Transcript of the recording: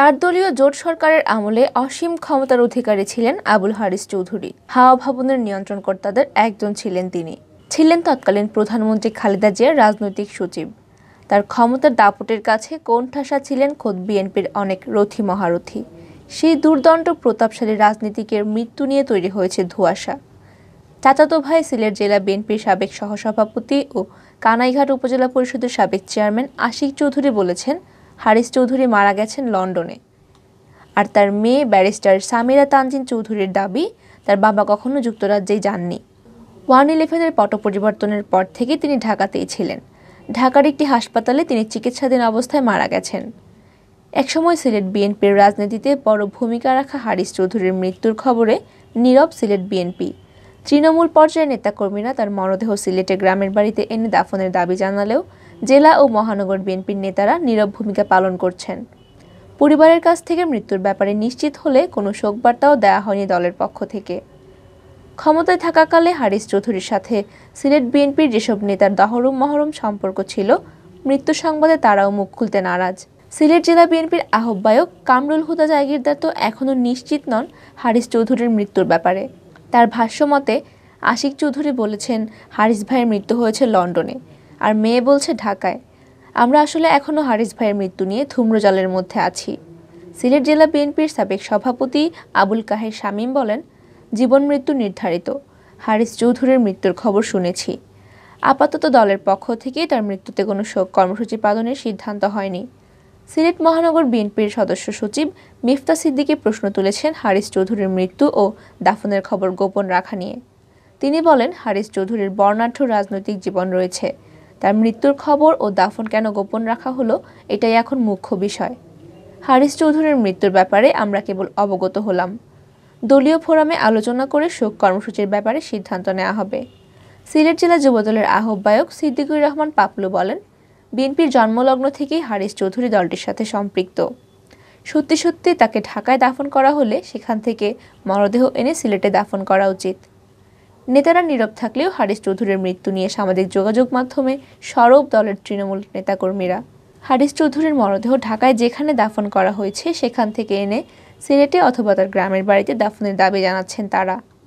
চার দলীয় জোট সরকারের আমলে অসীম ক্ষমতার অধিকারী ছিলেন আবুল হারিস চৌধুরী হাওয়া ভবনের নিয়ন্ত্রণকর্তাদের একজন ছিলেন তিনি ছিলেন তৎকালীন প্রধানমন্ত্রী খালেদা জিয়ার রাজনৈতিক সচিব তার ক্ষমতার দাপটের কাছে কোণঠাসা ছিলেন খোদ বিএনপির অনেক রথী মহারথী সেই দুর্দণ্ড প্রতাপশালী রাজনীতিকের মৃত্যু নিয়ে তৈরি হয়েছে ধোয়াশা চাচাতো ভাই সিলেট জেলা বিএনপির সাবেক সহসভাপতি ও কানাইঘাট উপজেলা পরিষদের সাবেক চেয়ারম্যান আশিক চৌধুরী বলেছেন হারিস চৌধুরী মারা গেছেন লন্ডনে আর তার মেয়ে ব্যারিস্টার সামিরা তানজিন চৌধুরীর দাবি তার বাবা কখনো যুক্তরাজ্যেই যাননি ওয়ান ইলেভেনের পট পরিবর্তনের পর থেকে তিনি ঢাকাতেই ছিলেন ঢাকার একটি হাসপাতালে তিনি চিকিৎসাধীন অবস্থায় মারা গেছেন একসময় সিলেট বিএনপির রাজনীতিতে বড় ভূমিকা রাখা হারিস চৌধুরীর মৃত্যুর খবরে নীরব সিলেট বিএনপি তৃণমূল পর্যায়ের নেতাকর্মীরা তার মরদেহ সিলেটে গ্রামের বাড়িতে এনে দাফনের দাবি জানালেও জেলা ও মহানগর বিএনপির নেতারা নীরব ভূমিকা পালন করছেন পরিবারের কাছ থেকে মৃত্যুর ব্যাপারে নিশ্চিত হলে কোনো শোকবার্তাও দেয়া হয়নি দলের পক্ষ থেকে ক্ষমতায় থাকাকালে হারিস চৌধুরীর সাথে সিলেট বিএনপির যেসব নেতার দহরম মহরম সম্পর্ক ছিল মৃত্যু সংবাদে তারাও মুখ খুলতে নারাজ সিলেট জেলা বিএনপির আহ্বায়ক কামরুল হুদা জায়গিরদার তো এখনও নিশ্চিত নন হারিস চৌধুরীর মৃত্যুর ব্যাপারে তার ভাষ্যমতে আশিক চৌধুরী বলেছেন হারিস ভাইয়ের মৃত্যু হয়েছে লন্ডনে আর মেয়ে বলছে ঢাকায় আমরা আসলে এখনও হারিস ভাইয়ের মৃত্যু নিয়ে থুম্রজালের মধ্যে আছি সিলেট জেলা বিএনপির সাবেক সভাপতি আবুল কাহের শামীম বলেন জীবন মৃত্যু নির্ধারিত হারিস চৌধুরীর মৃত্যুর খবর শুনেছি আপাতত দলের পক্ষ থেকে তার মৃত্যুতে কোনো শোক কর্মসূচি পালনের সিদ্ধান্ত হয়নি সিলেট মহানগর বিএনপির সদস্য সচিব মিফতা সিদ্দিকে প্রশ্ন তুলেছেন হারিস চৌধুরীর মৃত্যু ও দাফনের খবর গোপন রাখা নিয়ে তিনি বলেন হারিস চৌধুরীর বর্ণাঢ্য রাজনৈতিক জীবন রয়েছে তার মৃত্যুর খবর ও দাফন কেন গোপন রাখা হলো এটাই এখন মুখ্য বিষয় হারিস চৌধুরীর মৃত্যুর ব্যাপারে আমরা কেবল অবগত হলাম দলীয় ফোরামে আলোচনা করে শোক কর্মসূচির ব্যাপারে সিদ্ধান্ত নেওয়া হবে সিলেট জেলা যুবদলের আহ্বায়ক সিদ্দিকুর রহমান পাপলু বলেন বিএনপির জন্মলগ্ন থেকেই হারিস চৌধুরী দলটির সাথে সম্পৃক্ত সত্যি সত্যি তাকে ঢাকায় দাফন করা হলে সেখান থেকে মরদেহ এনে সিলেটে দাফন করা উচিত নেতারা নীরব থাকলেও হারিস চৌধুরীর মৃত্যু নিয়ে সামাজিক যোগাযোগ মাধ্যমে সরব দলের তৃণমূল নেতাকর্মীরা হারিস চৌধুরীর মরদেহ ঢাকায় যেখানে দাফন করা হয়েছে সেখান থেকে এনে সিলেটে অথবা তার গ্রামের বাড়িতে দাফনের দাবি জানাচ্ছেন তারা